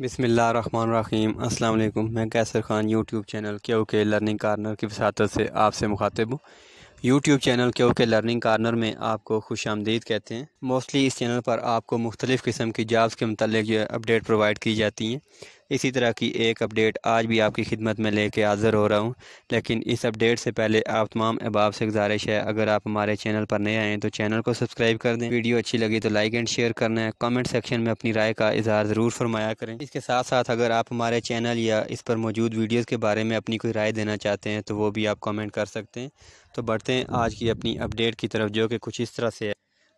बिसमीम अल्लाम मैं कैसर ख़ान यूट्यूब चैनल के के लर्निंग कार्नर की वसात से आपसे मुखातिब हूँ यूट्यूब चैनल ओ के लर्निंग कार्नर में आपको खुश आमदीद कहते हैं मोस्टली इस चैनल पर आपको मुख्तलिफ़ किस्म की जॉब्स के मतलब अपडेट प्रोवाइड की जाती हैं इसी तरह की एक अपडेट आज भी आपकी खिदमत में लेके हाज़िर हो रहा हूँ लेकिन इस अपडेट से पहले आप तमाम अहबाब से गुजारिश है अगर आप हमारे चैनल पर नए आएँ तो चैनल को सब्सक्राइब कर दें वीडियो अच्छी लगी तो लाइक एंड शेयर करना है कमेंट सेक्शन में अपनी राय का इजहार ज़रूर फरमाया करें इसके साथ साथ अगर आप हमारे चैनल या इस पर मौजूद वीडियोज़ के बारे में अपनी कोई राय देना चाहते हैं तो वो भी आप कमेंट कर सकते हैं तो बढ़ते हैं आज की अपनी अपडेट की तरफ जो कि कुछ इस तरह से है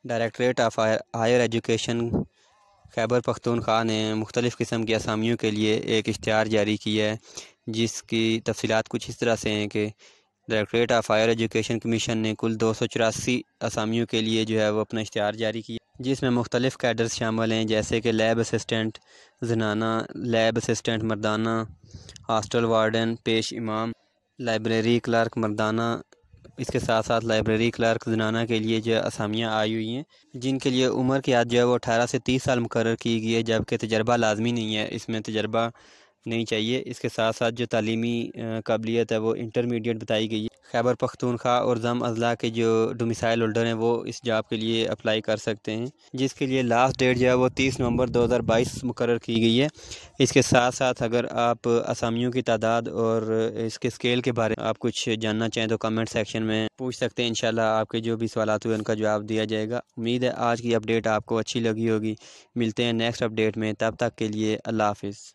directorate of higher education Khyber Pakhtunkhwa ने मुख्तलिफ़ किस्म की असामियों के लिए एक इश्तहार जारी किया है जिसकी तफसीत कुछ इस तरह से हैं कि directorate of higher education commission ने कुल दो सौ चौरासी असामियों के लिए जो है वो अपना इश्तहार जारी किया जिसमें मुख्तलिफ़ कैडर्स शामिल हैं जैसे कि लैब असिस्टेंट जनाना लैब असिस्टेंट मर्दाना हॉस्टल वार्डन पेश इमाम लाइब्रेरी क्लर्क मर्दाना इसके साथ साथ लाइब्रेरी क्लर्क जनाना के लिए जो असामियाँ आई हुई हैं जिनके लिए उम्र की याद जो है वो अठारह से तीस साल मुकर की गई है जबकि तजर्बा लाजमी नहीं है इसमें तजर्बा नहीं चाहिए इसके साथ साथ जो तलीमी काबिलियत है वो इंटरमीडिएट बताई गई है खैबर पख्तूनख्वा और जम अजला के जो डोमिसाइल होल्डर हैं वो इस जॉब के लिए अप्लाई कर सकते हैं जिसके लिए लास्ट डेट जो है वो तीस नवंबर दो हज़ार बाईस मुकर की गई है इसके साथ साथ अगर आप असामियों की तादाद और इसके स्केल के बारे में आप कुछ जानना चाहें तो कमेंट सेक्शन में पूछ सकते हैं इन आपके जो भी सवाल हुए उनका जवाब दिया जाएगा उम्मीद है आज की अपडेट आपको अच्छी लगी होगी मिलते हैं नेक्स्ट अपडेट में तब तक के लिए अल्लाह हाफिज़